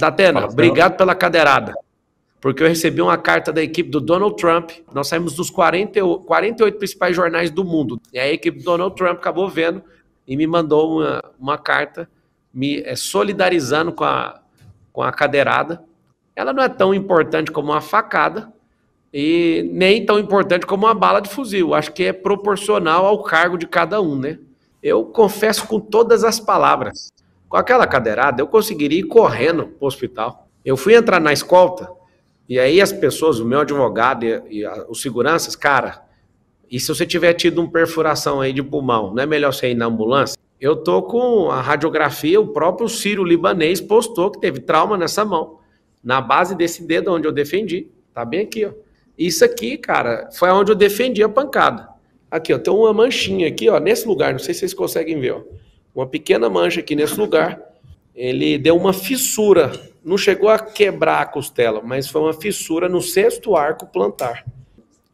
Datena, obrigado pela cadeirada. Porque eu recebi uma carta da equipe do Donald Trump. Nós saímos dos 40, 48 principais jornais do mundo. E a equipe do Donald Trump acabou vendo e me mandou uma, uma carta me é, solidarizando com a, com a cadeirada. Ela não é tão importante como uma facada e nem tão importante como uma bala de fuzil. Acho que é proporcional ao cargo de cada um, né? Eu confesso com todas as palavras com aquela cadeirada, eu conseguiria ir correndo para o hospital. Eu fui entrar na escolta, e aí as pessoas, o meu advogado e, e a, os seguranças, cara, e se você tiver tido uma perfuração aí de pulmão, não é melhor você ir na ambulância? Eu tô com a radiografia, o próprio Ciro Libanês postou que teve trauma nessa mão, na base desse dedo onde eu defendi, tá bem aqui, ó. Isso aqui, cara, foi onde eu defendi a pancada. Aqui, ó, tem uma manchinha aqui, ó, nesse lugar, não sei se vocês conseguem ver, ó uma pequena mancha aqui nesse lugar. Ele deu uma fissura, não chegou a quebrar a costela, mas foi uma fissura no sexto arco plantar.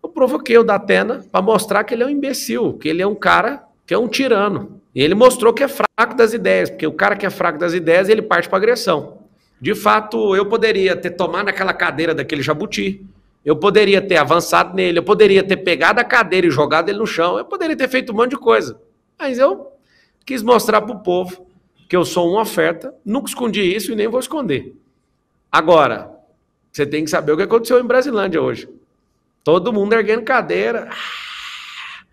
Eu provoquei o Datena para mostrar que ele é um imbecil, que ele é um cara que é um tirano. E ele mostrou que é fraco das ideias, porque o cara que é fraco das ideias, ele parte para agressão. De fato, eu poderia ter tomado aquela cadeira daquele jabuti, eu poderia ter avançado nele, eu poderia ter pegado a cadeira e jogado ele no chão, eu poderia ter feito um monte de coisa. Mas eu Quis mostrar para o povo que eu sou uma oferta, nunca escondi isso e nem vou esconder. Agora, você tem que saber o que aconteceu em Brasilândia hoje. Todo mundo erguendo cadeira. Ah,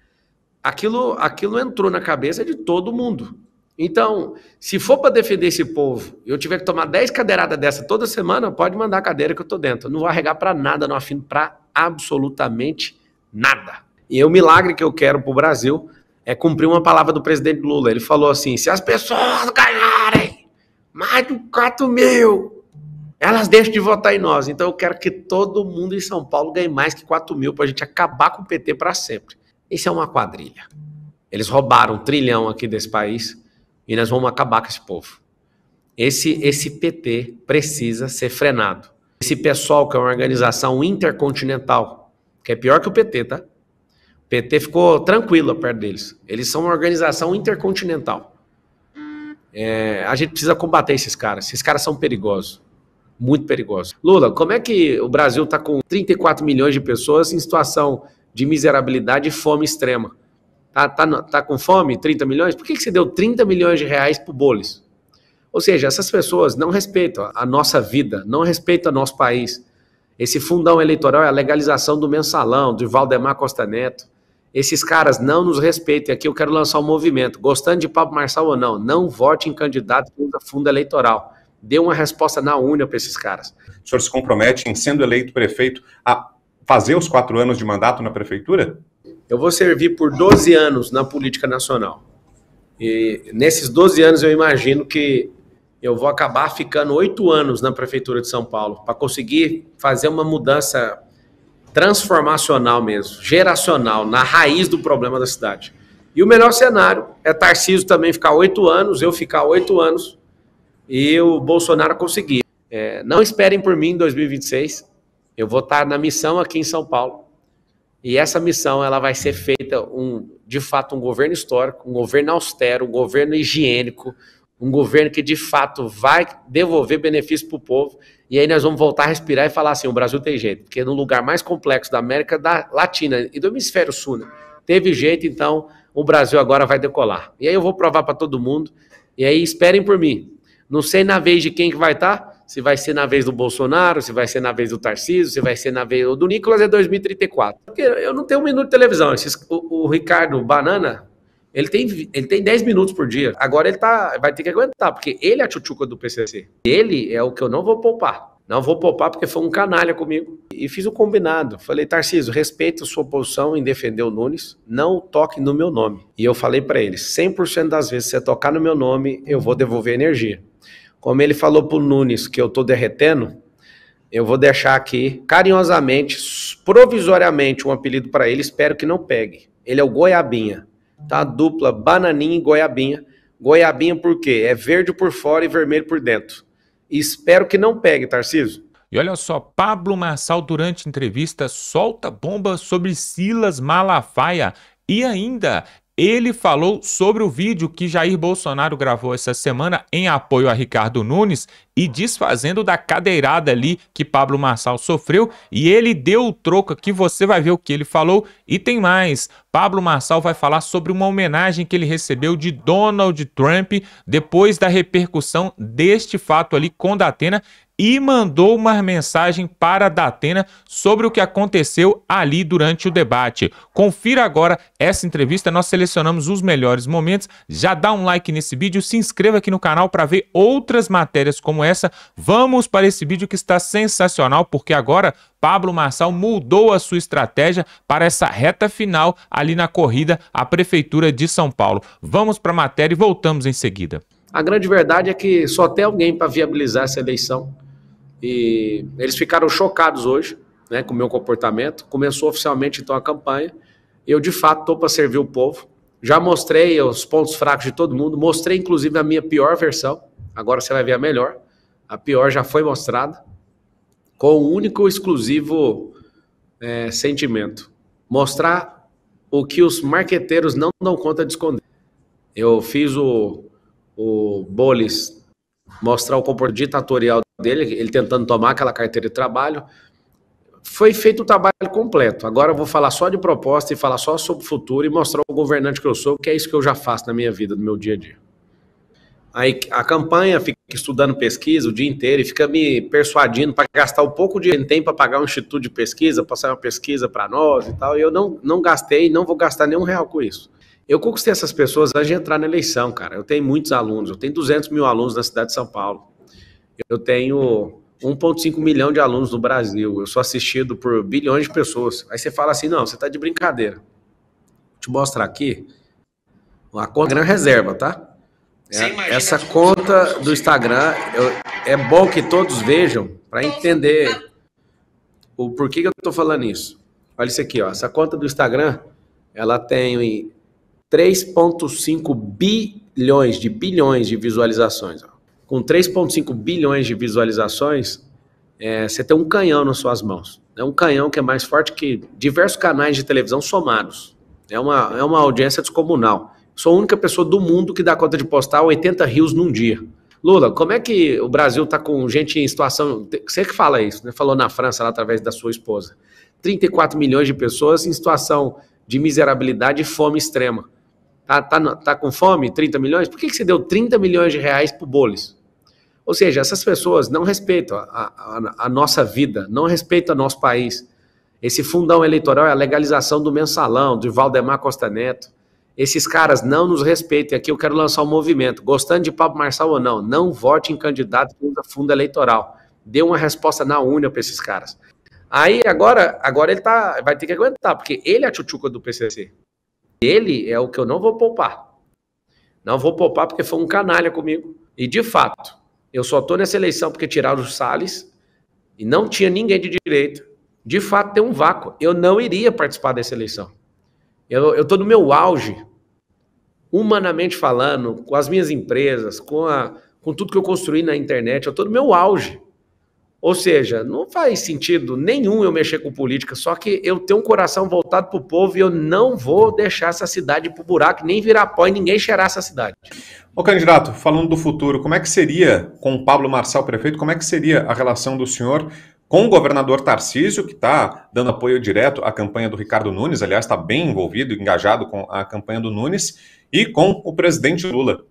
aquilo, aquilo entrou na cabeça de todo mundo. Então, se for para defender esse povo, eu tiver que tomar 10 cadeiradas dessa toda semana, pode mandar a cadeira que eu tô dentro. Eu não vou arregar para nada, não afino para absolutamente nada. E é o um milagre que eu quero para o Brasil é cumprir uma palavra do presidente Lula. Ele falou assim: se as pessoas ganharem mais de 4 mil, elas deixam de votar em nós. Então eu quero que todo mundo em São Paulo ganhe mais que 4 mil para a gente acabar com o PT para sempre. Isso é uma quadrilha. Eles roubaram um trilhão aqui desse país e nós vamos acabar com esse povo. Esse, esse PT precisa ser frenado. Esse pessoal que é uma organização intercontinental, que é pior que o PT, tá? PT ficou tranquilo perto deles. Eles são uma organização intercontinental. É, a gente precisa combater esses caras. Esses caras são perigosos. Muito perigosos. Lula, como é que o Brasil está com 34 milhões de pessoas em situação de miserabilidade e fome extrema? Tá, tá, tá com fome? 30 milhões? Por que, que você deu 30 milhões de reais para o Boles? Ou seja, essas pessoas não respeitam a nossa vida, não respeitam o nosso país. Esse fundão eleitoral é a legalização do mensalão, de Valdemar Costa Neto esses caras não nos respeitem aqui, eu quero lançar um movimento. Gostando de Pablo Marçal ou não, não vote em candidato que usa fundo eleitoral. Dê uma resposta na unha para esses caras. O senhor se compromete, em sendo eleito prefeito, a fazer os quatro anos de mandato na prefeitura? Eu vou servir por 12 anos na política nacional. E nesses 12 anos eu imagino que eu vou acabar ficando oito anos na prefeitura de São Paulo para conseguir fazer uma mudança transformacional mesmo, geracional, na raiz do problema da cidade. E o melhor cenário é Tarcísio também ficar oito anos, eu ficar oito anos e o Bolsonaro conseguir. É, não esperem por mim em 2026, eu vou estar na missão aqui em São Paulo. E essa missão ela vai ser feita um, de fato um governo histórico, um governo austero, um governo higiênico, um governo que de fato vai devolver benefício para o povo. E aí nós vamos voltar a respirar e falar assim: o Brasil tem jeito, porque no lugar mais complexo da América da Latina e do hemisfério sul né? teve jeito, então o Brasil agora vai decolar. E aí eu vou provar para todo mundo. E aí esperem por mim. Não sei na vez de quem que vai estar. Tá, se vai ser na vez do Bolsonaro, se vai ser na vez do Tarcísio, se vai ser na vez do Nicolas é 2034. Porque eu não tenho um minuto de televisão. Esses, o, o Ricardo Banana, ele tem, ele tem 10 minutos por dia. Agora ele tá, vai ter que aguentar, porque ele é a tchutchuca do PCC. Ele é o que eu não vou poupar. Não vou poupar porque foi um canalha comigo. E fiz o um combinado. Falei, Tarcísio, respeita sua posição em defender o Nunes, não toque no meu nome. E eu falei para ele, 100% das vezes se você tocar no meu nome, eu vou devolver energia. Como ele falou pro Nunes que eu tô derretendo, eu vou deixar aqui carinhosamente, provisoriamente, um apelido para ele, espero que não pegue. Ele é o Goiabinha tá? A dupla bananinha e goiabinha. Goiabinha por quê? É verde por fora e vermelho por dentro. E espero que não pegue, Tarciso. E olha só, Pablo Marçal, durante entrevista, solta bomba sobre Silas Malafaia e ainda ele falou sobre o vídeo que Jair Bolsonaro gravou essa semana em apoio a Ricardo Nunes e desfazendo da cadeirada ali que Pablo Marçal sofreu. E ele deu o troco aqui, você vai ver o que ele falou. E tem mais: Pablo Marçal vai falar sobre uma homenagem que ele recebeu de Donald Trump depois da repercussão deste fato ali com Datena e mandou uma mensagem para Datena sobre o que aconteceu ali durante o debate. Confira agora essa entrevista, nós selecionamos os melhores momentos. Já dá um like nesse vídeo, se inscreva aqui no canal para ver outras matérias como essa. Vamos para esse vídeo que está sensacional, porque agora Pablo Marçal mudou a sua estratégia para essa reta final ali na corrida à Prefeitura de São Paulo. Vamos para a matéria e voltamos em seguida. A grande verdade é que só tem alguém para viabilizar essa eleição e eles ficaram chocados hoje né, com o meu comportamento. Começou oficialmente então a campanha. Eu de fato estou para servir o povo. Já mostrei os pontos fracos de todo mundo, mostrei inclusive a minha pior versão. Agora você vai ver a melhor. A pior já foi mostrada, com o um único exclusivo é, sentimento: mostrar o que os marqueteiros não dão conta de esconder. Eu fiz o, o Bolis mostrar o comportamento ditatorial dele, ele tentando tomar aquela carteira de trabalho. Foi feito o trabalho completo. Agora eu vou falar só de proposta e falar só sobre o futuro e mostrar o governante que eu sou, que é isso que eu já faço na minha vida, no meu dia a dia. Aí a campanha fica estudando pesquisa o dia inteiro e fica me persuadindo para gastar um pouco de dinheiro que tem para pagar um instituto de pesquisa, passar uma pesquisa para nós e tal. E eu não, não gastei, não vou gastar nenhum real com isso. Eu conquistei essas pessoas antes de entrar na eleição, cara. Eu tenho muitos alunos, eu tenho 200 mil alunos na cidade de São Paulo. Eu tenho 1,5 milhão de alunos no Brasil, eu sou assistido por bilhões de pessoas. Aí você fala assim: não, você está de brincadeira. Vou te mostrar aqui uma conta Gran Reserva, tá? É, essa conta do Instagram eu, é bom que todos vejam para entender o porquê que eu estou falando isso. Olha isso aqui, ó. Essa conta do Instagram, ela tem 3,5 bilhões de bilhões de visualizações. Ó com 3,5 bilhões de visualizações, é, você tem um canhão nas suas mãos. É um canhão que é mais forte que diversos canais de televisão somados. É uma, é uma audiência descomunal. Sou a única pessoa do mundo que dá conta de postar 80 rios num dia. Lula, como é que o Brasil está com gente em situação. Você que fala isso, né? Falou na França lá através da sua esposa. 34 milhões de pessoas em situação de miserabilidade e fome extrema. Tá, tá, tá com fome? 30 milhões? Por que, que você deu 30 milhões de reais o Boles? Ou seja, essas pessoas não respeitam a, a, a nossa vida, não respeitam o nosso país. Esse fundão eleitoral é a legalização do mensalão, de Valdemar Costa Neto. Esses caras não nos respeitam. Aqui eu quero lançar um movimento. Gostando de Pablo Marçal ou não, não vote em candidato que usa fundo eleitoral. Dê uma resposta na unha para esses caras. Aí agora, agora ele tá, vai ter que aguentar, porque ele é a tchutchuca do PCC. Ele é o que eu não vou poupar. Não vou poupar porque foi um canalha comigo. E de fato, eu só estou nessa eleição porque tiraram o Salles e não tinha ninguém de direito. De fato, tem um vácuo. Eu não iria participar dessa eleição. Eu estou no meu auge, humanamente falando, com as minhas empresas, com, a, com tudo que eu construí na internet, eu estou no meu auge. Ou seja, não faz sentido nenhum eu mexer com política, só que eu tenho um coração voltado para o povo e eu não vou deixar essa cidade para o buraco, nem virar pó e ninguém cheirar essa cidade. Ô candidato, falando do futuro, como é que seria, com o Pablo Marçal prefeito, como é que seria a relação do senhor com o governador Tarcísio, que está dando apoio direto à campanha do Ricardo Nunes, aliás, está bem envolvido, engajado com a campanha do Nunes, e com o presidente Lula?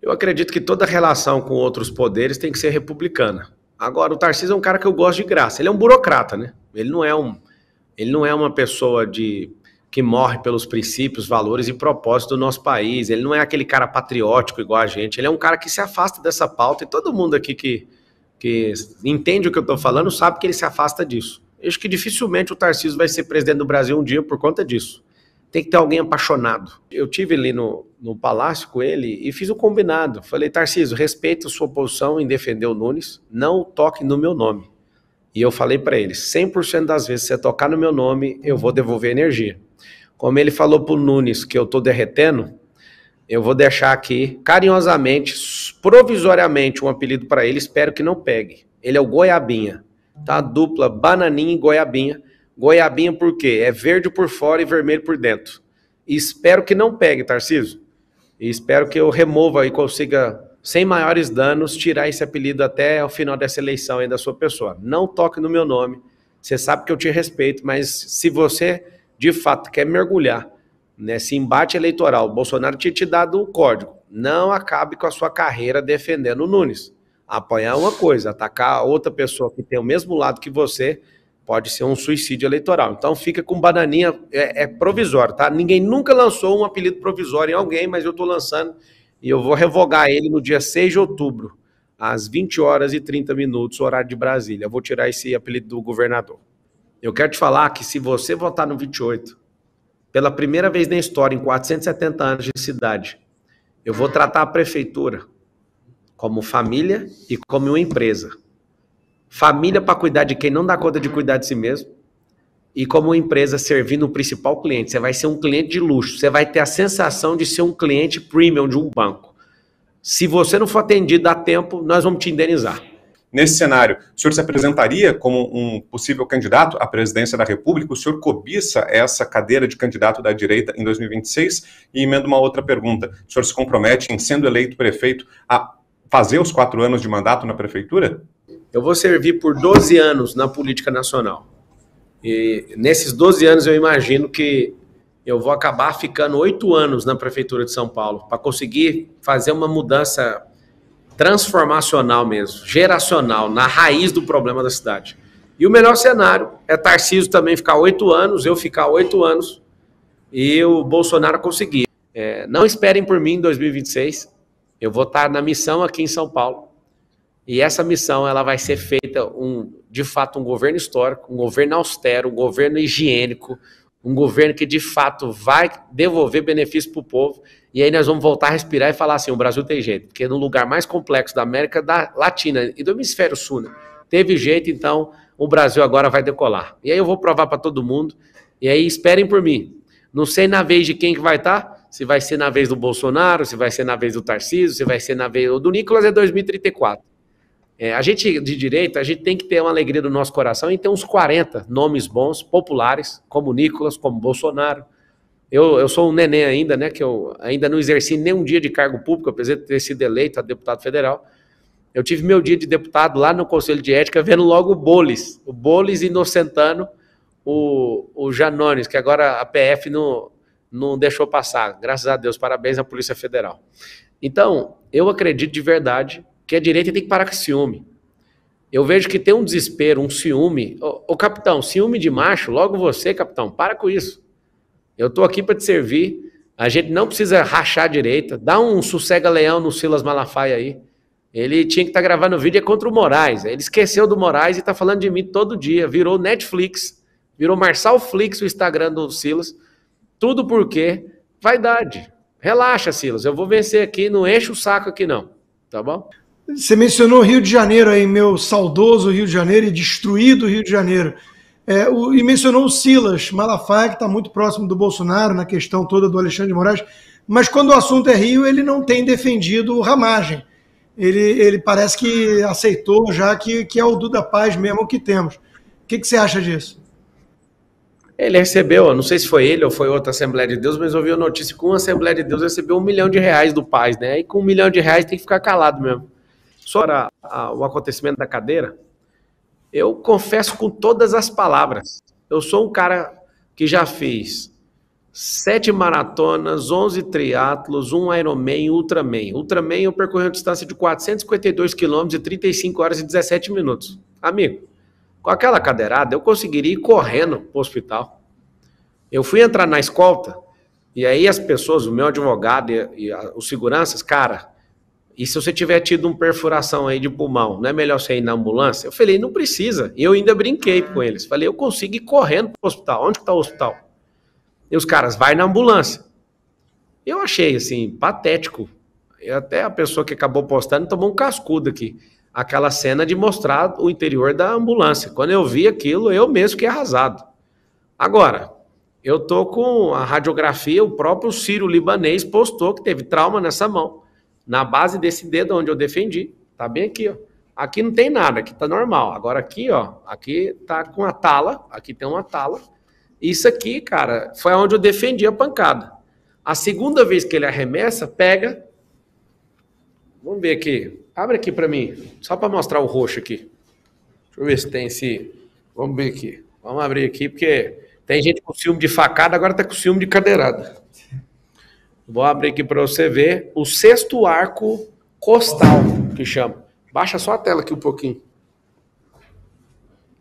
Eu acredito que toda relação com outros poderes tem que ser republicana. Agora, o Tarcísio é um cara que eu gosto de graça. Ele é um burocrata, né? Ele não é um. Ele não é uma pessoa de que morre pelos princípios, valores e propósitos do nosso país. Ele não é aquele cara patriótico igual a gente. Ele é um cara que se afasta dessa pauta e todo mundo aqui que, que entende o que eu estou falando sabe que ele se afasta disso. Eu acho que dificilmente o Tarcísio vai ser presidente do Brasil um dia por conta disso tem que ter alguém apaixonado. Eu tive ali no, no palácio com ele e fiz um combinado. Falei, Tarcísio, respeito sua posição em defender o Nunes, não toque no meu nome. E eu falei para ele, 100% das vezes se você tocar no meu nome, eu vou devolver energia. Como ele falou pro Nunes que eu tô derretendo, eu vou deixar aqui carinhosamente, provisoriamente um apelido para ele, espero que não pegue. Ele é o Goiabinha, tá? Dupla Bananinha e Goiabinha Goiabinha por quê? É verde por fora e vermelho por dentro. E espero que não pegue, Tarciso. E espero que eu remova e consiga, sem maiores danos, tirar esse apelido até o final dessa eleição aí da sua pessoa. Não toque no meu nome. Você sabe que eu te respeito, mas se você de fato quer mergulhar nesse embate eleitoral, o Bolsonaro tinha te dado o código. Não acabe com a sua carreira defendendo o Nunes. Apanhar é uma coisa, atacar outra pessoa que tem o mesmo lado que você pode ser um suicídio eleitoral. Então fica com bananinha, é, é provisório, tá? Ninguém nunca lançou um apelido provisório em alguém, mas eu estou lançando e eu vou revogar ele no dia 6 de outubro, às 20 horas e 30 minutos, horário de Brasília. Eu vou tirar esse apelido do governador. Eu quero te falar que se você votar no 28, pela primeira vez na história, em 470 anos de cidade, eu vou tratar a prefeitura como família e como uma empresa família para cuidar de quem não dá conta de cuidar de si mesmo, e como empresa servindo o principal cliente. Você vai ser um cliente de luxo, você vai ter a sensação de ser um cliente premium de um banco. Se você não for atendido a tempo, nós vamos te indenizar. Nesse cenário, o senhor se apresentaria como um possível candidato à presidência da República? O senhor cobiça essa cadeira de candidato da direita em 2026? E emendo uma outra pergunta: o senhor se compromete em sendo eleito prefeito a fazer os quatro anos de mandato na prefeitura? Eu vou servir por 12 anos na política nacional. E nesses 12 anos eu imagino que eu vou acabar ficando oito anos na prefeitura de São Paulo para conseguir fazer uma mudança transformacional mesmo, geracional, na raiz do problema da cidade. E o melhor cenário é Tarcísio também ficar oito anos, eu ficar oito anos e o Bolsonaro conseguir. É, não esperem por mim em 2026. Eu vou estar na missão aqui em São Paulo e essa missão ela vai ser feita um, de fato um governo histórico, um governo austero, um governo higiênico, um governo que de fato vai devolver benefício para o povo. E aí nós vamos voltar a respirar e falar assim: o Brasil tem jeito, porque no lugar mais complexo da América da Latina e do hemisfério sul né, teve jeito, então o Brasil agora vai decolar. E aí eu vou provar para todo mundo. E aí esperem por mim. Não sei na vez de quem que vai estar. Tá, se vai ser na vez do Bolsonaro, se vai ser na vez do Tarcísio, se vai ser na vez do Nicolas é 2034. É, a gente de direita, a gente tem que ter uma alegria do nosso coração e ter uns 40 nomes bons, populares, como Nicolas, como Bolsonaro. Eu, eu sou um neném ainda, né? Que eu ainda não exerci nenhum dia de cargo público, apesar de ter sido eleito a deputado federal. Eu tive meu dia de deputado lá no Conselho de Ética, vendo logo o Boles, o Boles inocentando o, o Janones, que agora a PF não, não deixou passar. Graças a Deus, parabéns à Polícia Federal. Então, eu acredito de verdade que a direita tem que parar com ciúme. Eu vejo que tem um desespero, um ciúme. Ô, ô capitão, ciúme de macho, logo você, capitão, para com isso. Eu estou aqui para te servir. A gente não precisa rachar a direita. Dá um sossega-leão no Silas Malafaia aí. Ele tinha que estar tá gravando vídeo é contra o Moraes. Ele esqueceu do Moraes e está falando de mim todo dia. Virou Netflix, virou Marçal Flix o Instagram do Silas. Tudo porque vaidade. Relaxa, Silas. Eu vou vencer aqui, não enche o saco aqui não. Tá bom? Você mencionou Rio de Janeiro aí, meu saudoso Rio de Janeiro e destruído Rio de Janeiro. É, o, e mencionou o Silas Malafaia, que está muito próximo do Bolsonaro na questão toda do Alexandre de Moraes. Mas quando o assunto é Rio, ele não tem defendido o Ramagem. Ele, ele parece que aceitou já que, que é o Duda Paz mesmo que temos. O que, que você acha disso? Ele recebeu, não sei se foi ele ou foi outra Assembleia de Deus, mas ouviu a notícia que uma Assembleia de Deus recebeu um milhão de reais do Paz, né? E com um milhão de reais tem que ficar calado mesmo sobre a, a, ah, o acontecimento da cadeira, eu confesso com todas as palavras. Eu sou um cara que já fiz sete maratonas, onze triatlos, um Ironman, Ultraman. Ultraman eu percorri uma distância de 452 quilômetros e 35 horas e 17 minutos. Amigo, com aquela cadeirada eu conseguiria ir correndo para o hospital. Eu fui entrar na escolta e aí as pessoas, o meu advogado e, e a, os seguranças, cara, e se você tiver tido uma perfuração aí de pulmão, não é melhor você ir na ambulância? Eu falei, não precisa. E eu ainda brinquei com eles. Falei, eu consigo ir correndo pro hospital. Onde está o hospital? E os caras, vai na ambulância. Eu achei, assim, patético. E até a pessoa que acabou postando tomou um cascudo aqui. Aquela cena de mostrar o interior da ambulância. Quando eu vi aquilo, eu mesmo fiquei arrasado. Agora, eu tô com a radiografia, o próprio Ciro Libanês postou que teve trauma nessa mão na base desse dedo onde eu defendi, tá bem aqui, ó. Aqui não tem nada, aqui tá normal. Agora aqui, ó, aqui tá com a tala, aqui tem uma tala. Isso aqui, cara, foi onde eu defendi a pancada. A segunda vez que ele arremessa, pega. Vamos ver aqui. Abre aqui para mim, só para mostrar o roxo aqui. Deixa eu ver se tem esse. Vamos ver aqui. Vamos abrir aqui, porque tem gente com ciúme de facada, agora tá com ciúme de cadeirada. Vou abrir aqui para você ver o sexto arco costal, que chama. Baixa só a tela aqui um pouquinho.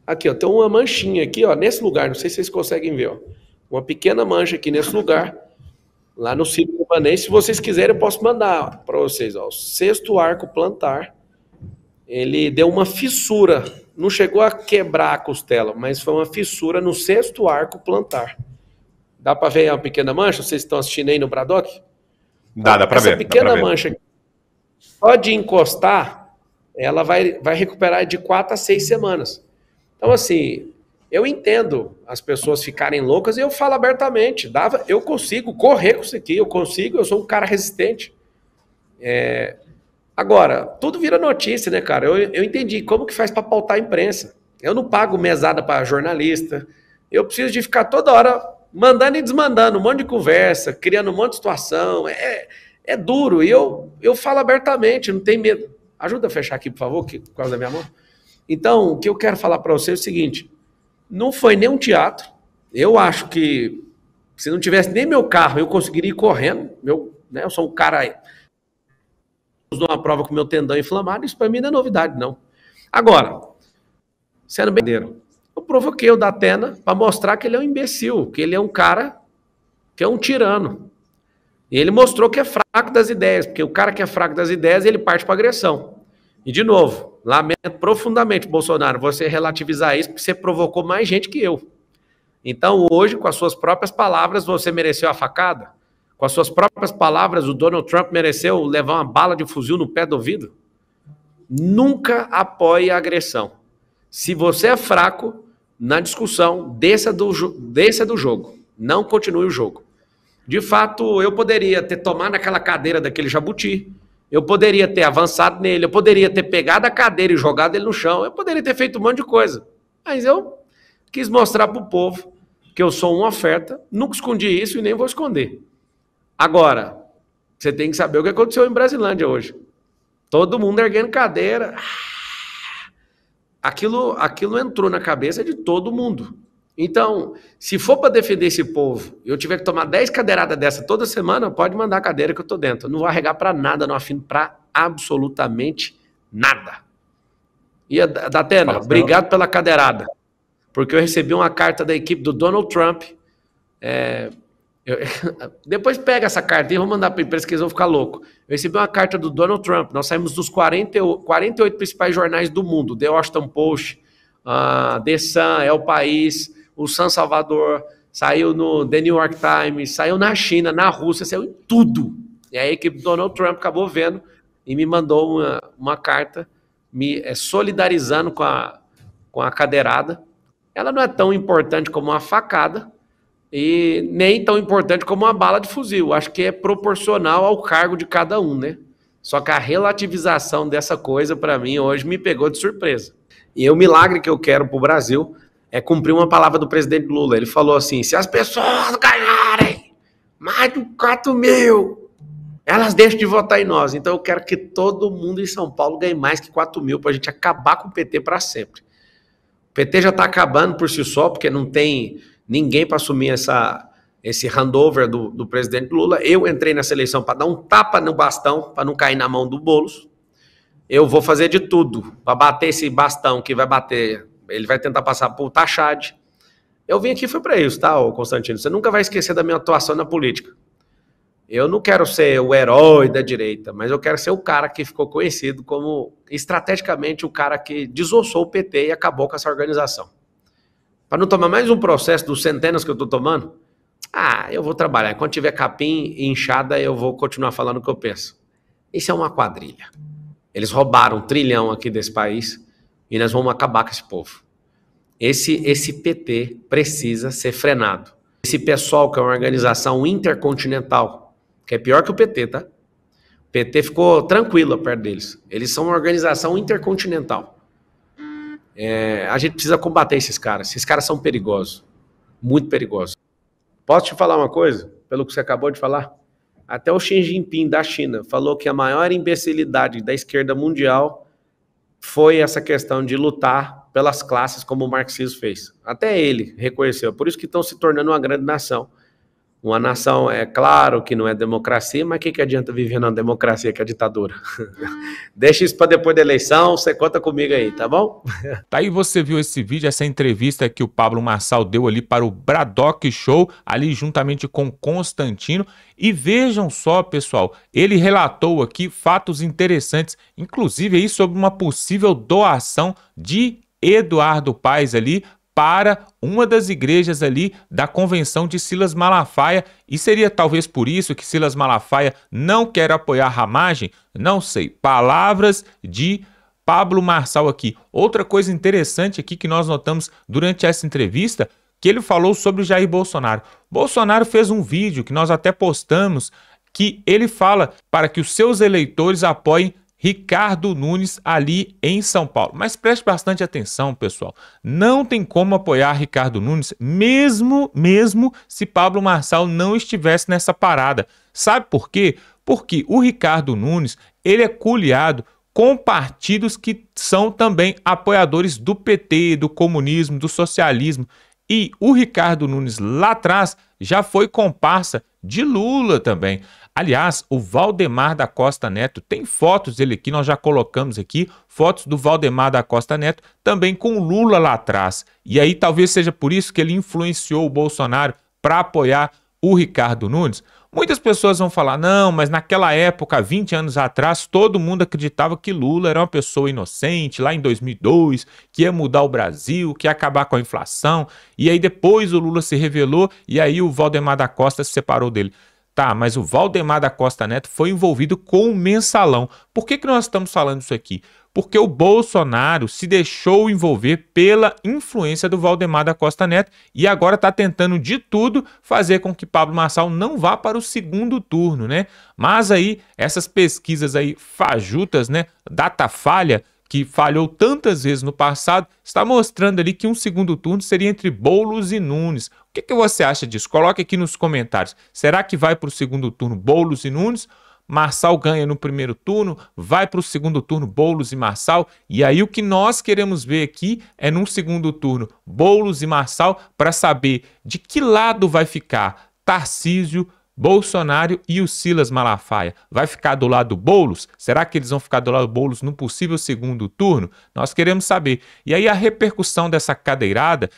Aqui, ó, tem uma manchinha aqui, ó, nesse lugar, não sei se vocês conseguem ver, ó. Uma pequena mancha aqui nesse lugar, lá no círculo libanês. Se vocês quiserem, eu posso mandar para vocês, ó. O sexto arco plantar, ele deu uma fissura, não chegou a quebrar a costela, mas foi uma fissura no sexto arco plantar. Dá para ver a pequena mancha? Vocês estão assistindo aí no Braddock? Dá, dá para ver. Essa pequena mancha, só de encostar, ela vai, vai recuperar de quatro a seis semanas. Então, assim, eu entendo as pessoas ficarem loucas e eu falo abertamente. Dava, eu consigo correr com isso aqui, eu consigo, eu sou um cara resistente. É, agora, tudo vira notícia, né, cara? Eu, eu entendi como que faz para pautar a imprensa. Eu não pago mesada para jornalista. Eu preciso de ficar toda hora mandando e desmandando, um monte de conversa, criando um monte de situação. É, é duro. E eu, eu falo abertamente, não tem medo. Ajuda a fechar aqui, por favor, que, por causa da minha mão. Então, o que eu quero falar para você é o seguinte: não foi nem um teatro. Eu acho que se não tivesse nem meu carro, eu conseguiria ir correndo. Meu, né, eu sou um cara. Usou uma prova com meu tendão inflamado, isso para mim não é novidade, não. Agora, sendo bem provoquei o Datena para mostrar que ele é um imbecil, que ele é um cara que é um tirano. E ele mostrou que é fraco das ideias, porque o cara que é fraco das ideias, ele parte para agressão. E de novo, lamento profundamente, Bolsonaro, você relativizar isso, porque você provocou mais gente que eu. Então, hoje, com as suas próprias palavras, você mereceu a facada? Com as suas próprias palavras, o Donald Trump mereceu levar uma bala de fuzil no pé do ouvido? Nunca apoie a agressão. Se você é fraco, na discussão, desça do, desça do jogo, não continue o jogo. De fato, eu poderia ter tomado aquela cadeira daquele jabuti, eu poderia ter avançado nele, eu poderia ter pegado a cadeira e jogado ele no chão, eu poderia ter feito um monte de coisa. Mas eu quis mostrar para o povo que eu sou uma oferta, nunca escondi isso e nem vou esconder. Agora, você tem que saber o que aconteceu em Brasilândia hoje. Todo mundo erguendo cadeira. Ah, aquilo, aquilo entrou na cabeça de todo mundo. Então, se for para defender esse povo, eu tiver que tomar 10 cadeiradas dessa toda semana, pode mandar a cadeira que eu tô dentro. Eu não vou arregar para nada, não afino para absolutamente nada. E a Datena, Fala, obrigado pela cadeirada. Porque eu recebi uma carta da equipe do Donald Trump é, eu, depois pega essa carta e vou mandar para a empresa que eles vão ficar louco. Eu recebi uma carta do Donald Trump. Nós saímos dos 40, 48 principais jornais do mundo: The Washington Post, uh, The Sun, É o País, o San Salvador, saiu no The New York Times, saiu na China, na Rússia, saiu em tudo. E aí a equipe do Donald Trump acabou vendo e me mandou uma, uma carta me é, solidarizando com a, com a cadeirada. Ela não é tão importante como uma facada, e nem tão importante como uma bala de fuzil. Acho que é proporcional ao cargo de cada um, né? Só que a relativização dessa coisa, para mim, hoje me pegou de surpresa. E o milagre que eu quero para o Brasil é cumprir uma palavra do presidente Lula. Ele falou assim: se as pessoas ganharem mais de 4 mil, elas deixam de votar em nós. Então eu quero que todo mundo em São Paulo ganhe mais que 4 mil para a gente acabar com o PT para sempre. O PT já está acabando por si só, porque não tem ninguém para assumir essa, esse handover do, do presidente Lula. Eu entrei na seleção para dar um tapa no bastão, para não cair na mão do Boulos. Eu vou fazer de tudo para bater esse bastão que vai bater. Ele vai tentar passar por Tachad. Eu vim aqui foi para isso, tá, Constantino? Você nunca vai esquecer da minha atuação na política. Eu não quero ser o herói da direita, mas eu quero ser o cara que ficou conhecido como estrategicamente o cara que desossou o PT e acabou com essa organização. Para não tomar mais um processo dos centenas que eu estou tomando, ah, eu vou trabalhar. Quando tiver capim e inchada, eu vou continuar falando o que eu penso. Isso é uma quadrilha. Eles roubaram um trilhão aqui desse país e nós vamos acabar com esse povo. Esse, esse PT precisa ser frenado. Esse pessoal que é uma organização intercontinental, que é pior que o PT, tá? O PT ficou tranquilo perto deles. Eles são uma organização intercontinental. É, a gente precisa combater esses caras. Esses caras são perigosos, muito perigosos. Posso te falar uma coisa? Pelo que você acabou de falar, até o Xi Jinping da China falou que a maior imbecilidade da esquerda mundial foi essa questão de lutar pelas classes como o marxismo fez. Até ele reconheceu. Por isso que estão se tornando uma grande nação. Uma nação, é claro que não é democracia, mas o que, que adianta viver na democracia que é ditadura? Ah. Deixa isso para depois da eleição, você conta comigo aí, tá bom? tá aí você viu esse vídeo, essa entrevista que o Pablo Marçal deu ali para o Braddock Show, ali juntamente com Constantino. E vejam só, pessoal, ele relatou aqui fatos interessantes, inclusive aí sobre uma possível doação de Eduardo Paes ali para uma das igrejas ali da convenção de Silas Malafaia, e seria talvez por isso que Silas Malafaia não quer apoiar a ramagem? Não sei. Palavras de Pablo Marçal aqui. Outra coisa interessante aqui que nós notamos durante essa entrevista, que ele falou sobre Jair Bolsonaro. Bolsonaro fez um vídeo que nós até postamos que ele fala para que os seus eleitores apoiem Ricardo Nunes ali em São Paulo. Mas preste bastante atenção, pessoal. Não tem como apoiar Ricardo Nunes, mesmo, mesmo se Pablo Marçal não estivesse nessa parada. Sabe por quê? Porque o Ricardo Nunes, ele é culiado com partidos que são também apoiadores do PT, do comunismo, do socialismo. E o Ricardo Nunes lá atrás já foi comparsa de Lula também. Aliás, o Valdemar da Costa Neto tem fotos dele aqui, nós já colocamos aqui fotos do Valdemar da Costa Neto também com o Lula lá atrás. E aí talvez seja por isso que ele influenciou o Bolsonaro para apoiar o Ricardo Nunes. Muitas pessoas vão falar: não, mas naquela época, 20 anos atrás, todo mundo acreditava que Lula era uma pessoa inocente, lá em 2002, que ia mudar o Brasil, que ia acabar com a inflação. E aí depois o Lula se revelou e aí o Valdemar da Costa se separou dele. Tá, mas o Valdemar da Costa Neto foi envolvido com o mensalão. Por que, que nós estamos falando isso aqui? Porque o Bolsonaro se deixou envolver pela influência do Valdemar da Costa Neto e agora está tentando de tudo fazer com que Pablo Marçal não vá para o segundo turno, né? Mas aí, essas pesquisas aí fajutas, né? Data falha, que falhou tantas vezes no passado, está mostrando ali que um segundo turno seria entre Boulos e Nunes. O que, que você acha disso? Coloque aqui nos comentários. Será que vai para o segundo turno Boulos e Nunes? Marçal ganha no primeiro turno, vai para o segundo turno Boulos e Marçal, e aí o que nós queremos ver aqui é num segundo turno Boulos e Marçal para saber de que lado vai ficar Tarcísio, Bolsonaro e o Silas Malafaia. Vai ficar do lado do Boulos? Será que eles vão ficar do lado do Boulos no possível segundo turno? Nós queremos saber. E aí a repercussão dessa cadeirada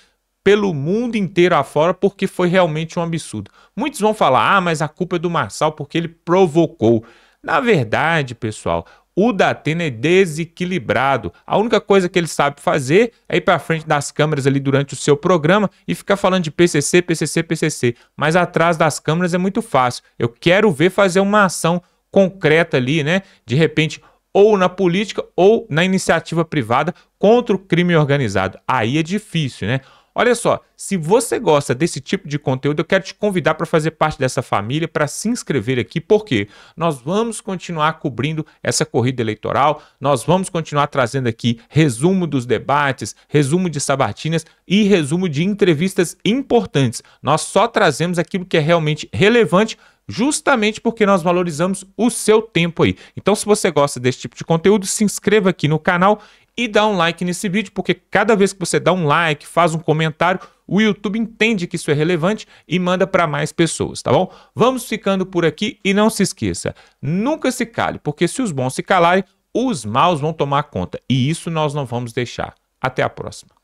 pelo mundo inteiro afora porque foi realmente um absurdo. Muitos vão falar: "Ah, mas a culpa é do Marçal porque ele provocou". Na verdade, pessoal, o Datena é desequilibrado. A única coisa que ele sabe fazer é ir para frente das câmeras ali durante o seu programa e ficar falando de PCC, PCC, PCC. Mas atrás das câmeras é muito fácil. Eu quero ver fazer uma ação concreta ali, né? De repente, ou na política ou na iniciativa privada contra o crime organizado. Aí é difícil, né? Olha só, se você gosta desse tipo de conteúdo, eu quero te convidar para fazer parte dessa família, para se inscrever aqui, porque nós vamos continuar cobrindo essa corrida eleitoral, nós vamos continuar trazendo aqui resumo dos debates, resumo de sabatinas e resumo de entrevistas importantes. Nós só trazemos aquilo que é realmente relevante justamente porque nós valorizamos o seu tempo aí. Então, se você gosta desse tipo de conteúdo, se inscreva aqui no canal e dá um like nesse vídeo, porque cada vez que você dá um like, faz um comentário, o YouTube entende que isso é relevante e manda para mais pessoas, tá bom? Vamos ficando por aqui e não se esqueça, nunca se cale, porque se os bons se calarem, os maus vão tomar conta e isso nós não vamos deixar. Até a próxima.